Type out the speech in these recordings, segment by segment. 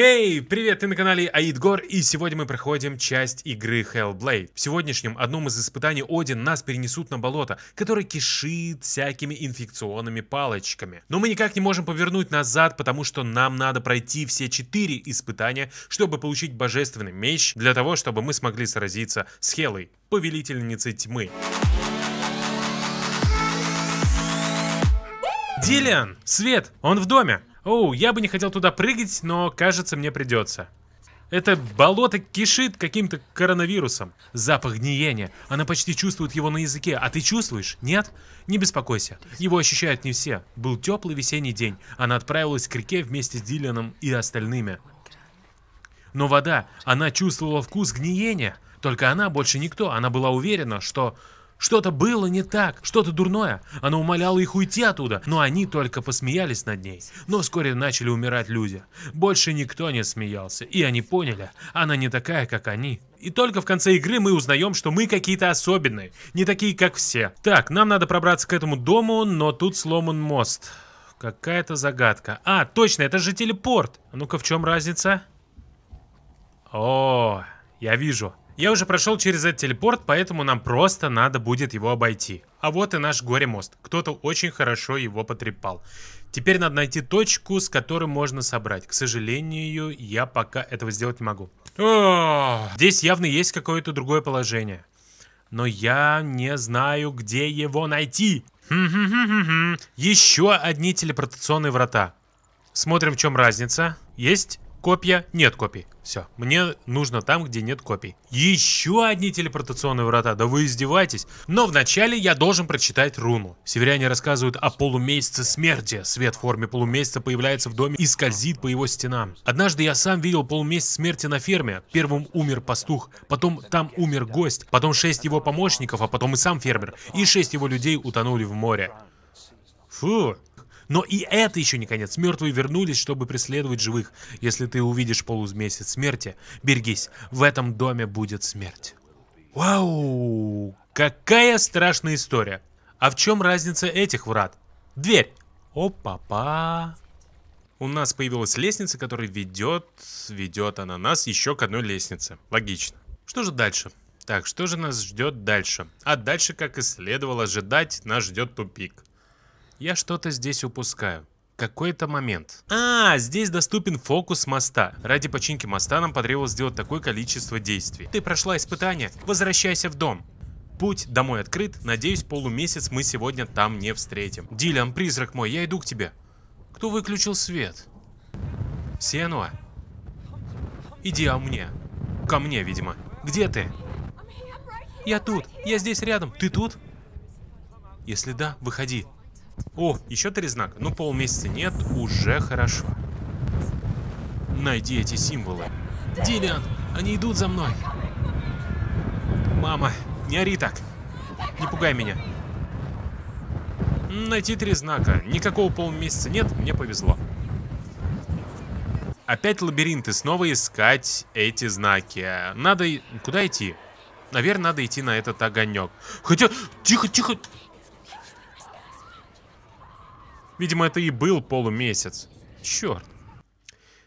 Хей, hey, привет, ты на канале Аид и сегодня мы проходим часть игры Hellblade. В сегодняшнем одном из испытаний Один нас перенесут на болото, которое кишит всякими инфекционными палочками. Но мы никак не можем повернуть назад, потому что нам надо пройти все четыре испытания, чтобы получить божественный меч, для того, чтобы мы смогли сразиться с Хелой, повелительницей тьмы. Дилиан! Свет! Он в доме! Оу, я бы не хотел туда прыгать, но кажется мне придется. Это болото кишит каким-то коронавирусом. Запах гниения. Она почти чувствует его на языке. А ты чувствуешь? Нет? Не беспокойся. Его ощущают не все. Был теплый весенний день. Она отправилась к реке вместе с Дилианом и остальными. Но вода, она чувствовала вкус гниения. Только она, больше никто. Она была уверена, что что-то было не так, что-то дурное. Она умоляла их уйти оттуда, но они только посмеялись над ней. Но вскоре начали умирать люди. Больше никто не смеялся, и они поняли, она не такая, как они. И только в конце игры мы узнаем, что мы какие-то особенные, не такие, как все. Так, нам надо пробраться к этому дому, но тут сломан мост. Какая-то загадка. А, точно, это же телепорт. А ну-ка, в чем разница? О, я вижу. Я уже прошел через этот телепорт, поэтому нам просто надо будет его обойти. А вот и наш горе-мост. Кто-то очень хорошо его потрепал. Теперь надо найти точку, с которой можно собрать. К сожалению, я пока этого сделать не могу. здесь явно есть какое-то другое положение. Но я не знаю, где его найти. Еще одни телепортационные врата. Смотрим, в чем разница. Есть? Копья, нет копий. Все, мне нужно там, где нет копий. Еще одни телепортационные врата, да вы издеваетесь. Но вначале я должен прочитать руну. Северяне рассказывают о полумесяце смерти. Свет в форме полумесяца появляется в доме и скользит по его стенам. Однажды я сам видел полумесяц смерти на ферме. Первым умер пастух, потом там умер гость, потом шесть его помощников, а потом и сам фермер. И шесть его людей утонули в море. Фу, но и это еще не конец. Мертвые вернулись, чтобы преследовать живых. Если ты увидишь полумесяц смерти, берегись, в этом доме будет смерть. Вау! Какая страшная история! А в чем разница этих врат? Дверь! Опа-па! У нас появилась лестница, которая ведет, ведет она нас еще к одной лестнице. Логично. Что же дальше? Так, что же нас ждет дальше? А дальше, как и следовало ожидать, нас ждет тупик. Я что-то здесь упускаю какой-то момент. А, здесь доступен фокус моста. Ради починки моста нам потребовалось сделать такое количество действий. Ты прошла испытание, возвращайся в дом. Путь домой открыт, надеюсь полумесяц мы сегодня там не встретим. Дилиан, призрак мой, я иду к тебе. Кто выключил свет? Сенуа. Иди о мне. Ко мне, видимо. Где ты? Я тут, я здесь рядом. Ты тут? Если да, выходи. О, еще три знака. Ну, полмесяца нет, уже хорошо. Найди эти символы. Дилиан, они идут за мной. Мама, не ори так. Не пугай меня. Найти три знака. Никакого полмесяца нет, мне повезло. Опять лабиринт и снова искать эти знаки. Надо... Куда идти? Наверное, надо идти на этот огонек. Хотя... Тихо, тихо. Видимо, это и был полумесяц. Черт.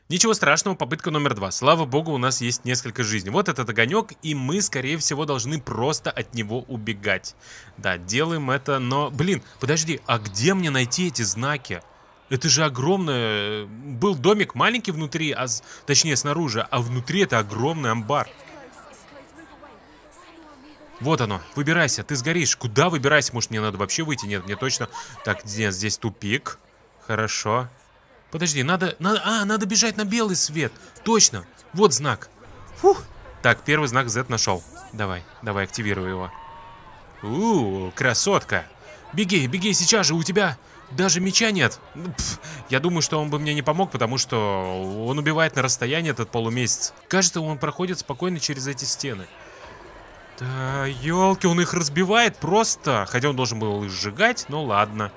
Ничего страшного, попытка номер два. Слава богу, у нас есть несколько жизней. Вот этот огонек, и мы, скорее всего, должны просто от него убегать. Да, делаем это, но... Блин, подожди, а где мне найти эти знаки? Это же огромное... Э, был домик маленький внутри, а... точнее снаружи, а внутри это огромный амбар. Вот оно. Выбирайся. Ты сгоришь. Куда выбирайся? Может, мне надо вообще выйти? Нет, мне точно... Так, нет, здесь тупик. Хорошо. Подожди, надо... надо а, надо бежать на белый свет. Точно. Вот знак. Фух. Так, первый знак Z нашел. Давай, давай, активирую его. У, красотка. Беги, беги сейчас же, у тебя даже меча нет. Ну, пф, я думаю, что он бы мне не помог, потому что он убивает на расстоянии этот полумесяц. Кажется, он проходит спокойно через эти стены. Да, елки, он их разбивает просто. Хотя он должен был их сжигать, но ладно.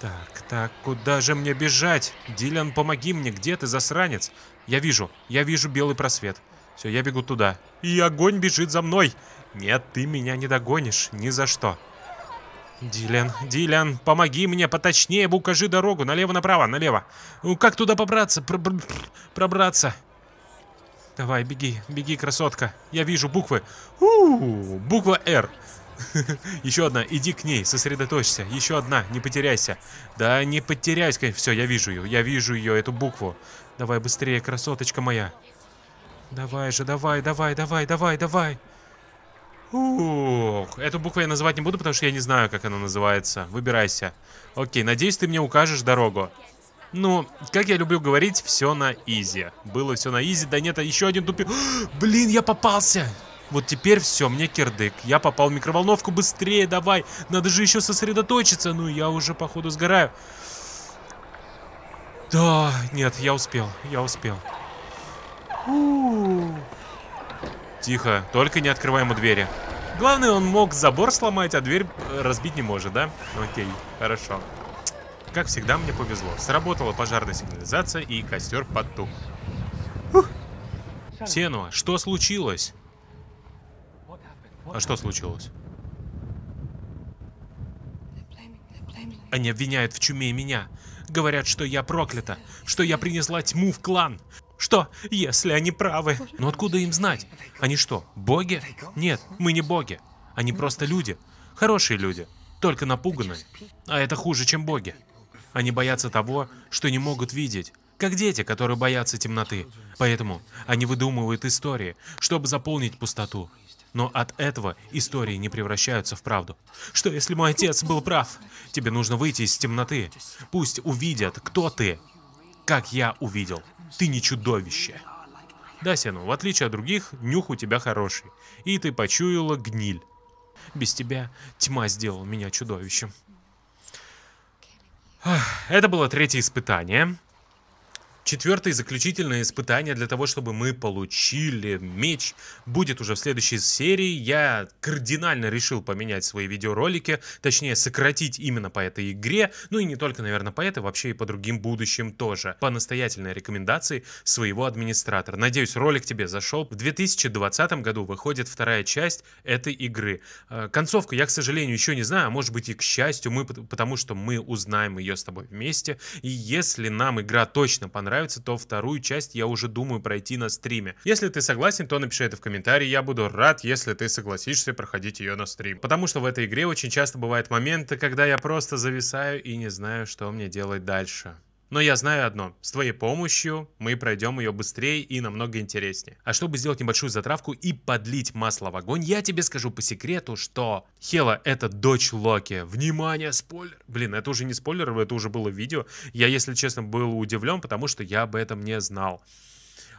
Так, так, куда же мне бежать? Дилан, помоги мне, где ты, засранец? Я вижу, я вижу белый просвет. Все, я бегу туда. И огонь бежит за мной. Нет, ты меня не догонишь, ни за что. Дилан, Дилан, помоги мне поточнее, укажи дорогу, налево-направо, налево. Ну, как туда побраться, пр пр пр пробраться? Давай, беги, беги, красотка. Я вижу буквы. У-у-у, буква Р. Еще одна, иди к ней, сосредоточься. Еще одна, не потеряйся. Да не потеряйся. Все, я вижу ее, я вижу ее, эту букву. Давай быстрее, красоточка моя. Давай же, давай, давай, давай, давай, давай. Ух, эту букву я называть не буду, потому что я не знаю, как она называется. Выбирайся. Окей, надеюсь, ты мне укажешь дорогу. Ну, как я люблю говорить, все на изи. Было все на изи, да нет, а еще один тупик. Блин, я попался! Вот теперь все, мне кирдык. Я попал в микроволновку, быстрее давай. Надо же еще сосредоточиться. Ну, я уже, походу, сгораю. Да, нет, я успел, я успел. Фу. Тихо, только не открывай ему двери. Главное, он мог забор сломать, а дверь э, разбить не может, да? Окей, хорошо. Как всегда, мне повезло. Сработала пожарная сигнализация и костер потух. Фух. Сенуа, что случилось? А что случилось? Они обвиняют в чуме меня. Говорят, что я проклята, что я принесла тьму в клан. Что, если они правы? Но ну откуда им знать? Они что, боги? Нет, мы не боги. Они просто люди. Хорошие люди. Только напуганные. А это хуже, чем боги. Они боятся того, что не могут видеть, как дети, которые боятся темноты. Поэтому они выдумывают истории, чтобы заполнить пустоту. Но от этого истории не превращаются в правду. Что если мой отец был прав? Тебе нужно выйти из темноты. Пусть увидят, кто ты. Как я увидел. Ты не чудовище. Да, Сену, в отличие от других, нюх у тебя хороший. И ты почуяла гниль. Без тебя тьма сделала меня чудовищем. Это было третье испытание. Четвертое заключительное испытание для того, чтобы мы получили меч, будет уже в следующей серии. Я кардинально решил поменять свои видеоролики, точнее сократить именно по этой игре, ну и не только, наверное, по этой, вообще и по другим будущим тоже. По настоятельной рекомендации своего администратора. Надеюсь, ролик тебе зашел. В 2020 году выходит вторая часть этой игры. Э, концовку я, к сожалению, еще не знаю, а может быть и к счастью, мы, потому что мы узнаем ее с тобой вместе. И если нам игра точно понравится, понравится, то вторую часть я уже думаю пройти на стриме. Если ты согласен, то напиши это в комментарии, я буду рад, если ты согласишься проходить ее на стрим. Потому что в этой игре очень часто бывают моменты, когда я просто зависаю и не знаю, что мне делать дальше. Но я знаю одно, с твоей помощью мы пройдем ее быстрее и намного интереснее. А чтобы сделать небольшую затравку и подлить масло в огонь, я тебе скажу по секрету, что Хела это дочь Локи. Внимание, спойлер! Блин, это уже не спойлер, это уже было видео. Я, если честно, был удивлен, потому что я об этом не знал.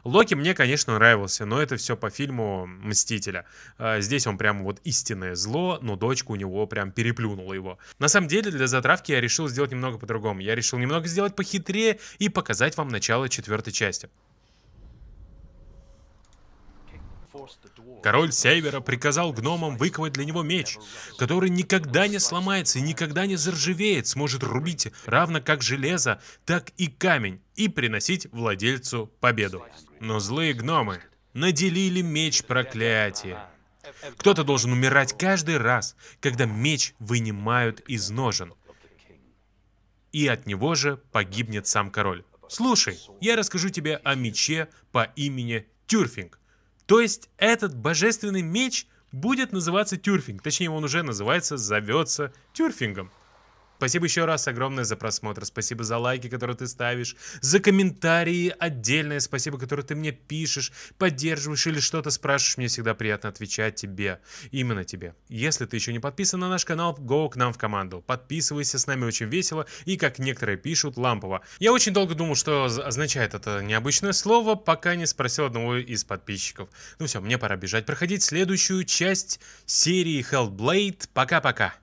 Локи мне, конечно, нравился, но это все по фильму Мстителя. А, здесь он прям вот истинное зло, но дочка у него прям переплюнула его. На самом деле, для затравки я решил сделать немного по-другому. Я решил немного сделать похитрее и показать вам начало четвертой части. Король Севера приказал гномам выковать для него меч, который никогда не сломается и никогда не заржавеет, сможет рубить равно как железо, так и камень, и приносить владельцу победу. Но злые гномы наделили меч проклятия. Кто-то должен умирать каждый раз, когда меч вынимают из ножен. И от него же погибнет сам король. Слушай, я расскажу тебе о мече по имени Тюрфинг. То есть этот божественный меч будет называться Тюрфинг. Точнее, он уже называется, зовется Тюрфингом. Спасибо еще раз огромное за просмотр. Спасибо за лайки, которые ты ставишь, за комментарии отдельное спасибо, которые ты мне пишешь, поддерживаешь или что-то спрашиваешь. Мне всегда приятно отвечать тебе, именно тебе. Если ты еще не подписан на наш канал, go к нам в команду. Подписывайся, с нами очень весело и, как некоторые пишут, лампово. Я очень долго думал, что означает это необычное слово, пока не спросил одного из подписчиков. Ну все, мне пора бежать, проходить следующую часть серии Hellblade. Пока-пока.